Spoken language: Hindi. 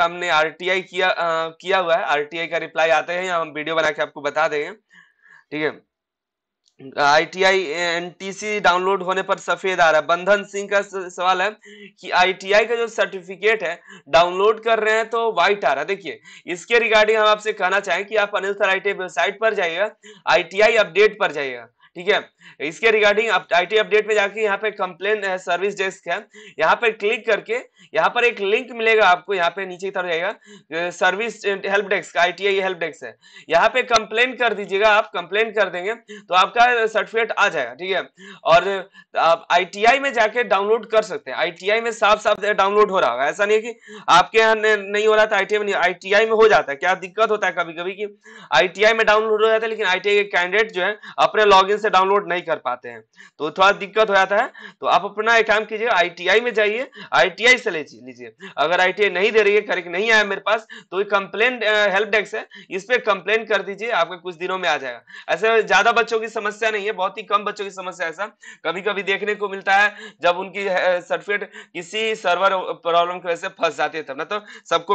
हमने आरटीआई किया आ, किया हुआ है आरटीआई का रिप्लाई आते हैं हम वीडियो बना के आपको बता देंगे ठीक है आईटीआई एनटीसी डाउनलोड होने पर सफेद आ रहा है बंधन सिंह का सवाल है कि आईटीआई का जो सर्टिफिकेट है डाउनलोड कर रहे हैं तो व्हाइट आ रहा है देखिए इसके रिगार्डिंग हम आपसे कहना चाहें कि आप अनिल सर आई वेबसाइट पर जाइएगा आईटीआई अपडेट पर जाइएगा ठीक है इसके रिगार्डिंग आईटी अपडेट में जाके यहाँ पे कंप्लेन सर्विस डेस्क है यहाँ पर क्लिक करके यहाँ पर एक लिंक मिलेगा आपको यहाँ पे नीचे की तरफ जाएगा service help desk I help desk है यहाँ पे कंप्लेन कर दीजिएगा आप कंप्लेन कर देंगे तो आपका सर्टिफिकेट uh, आ जाएगा ठीक है और uh, आप आई में जाके डाउनलोड कर सकते हैं आई में साफ साफ डाउनलोड हो रहा होगा ऐसा नहीं है कि आपके यहाँ नहीं हो रहा था आई में नहीं आई में हो जाता है क्या दिक्कत होता है कभी कभी की आई में डाउनलोड हो जाता है लेकिन आई के कैंडिडेट जो है अपने लॉग से डाउनलोड नहीं कर पाते हैं तो थोड़ा दिक्कत हो जाता है तो आप अपना एक काम कीजिए आईटीआई में जाइए आईटीआई से ले लीजिए अगर आईटीआई नहीं दे रही है करेक्ट नहीं आया मेरे पास तो कंप्लेन हेल्प डेस्क है इस पर कंप्लेन कर दीजिए आपके कुछ दिनों में आ जाएगा ऐसे ज्यादा बच्चों की समस्या नहीं है बहुत ही कम बच्चों की समस्या ऐसा कभी कभी देखने को मिलता है जब उनकी सर्टिफिकेट किसी सर्वर प्रॉब्लम की वजह से फंस जाती है तब ना तो सबको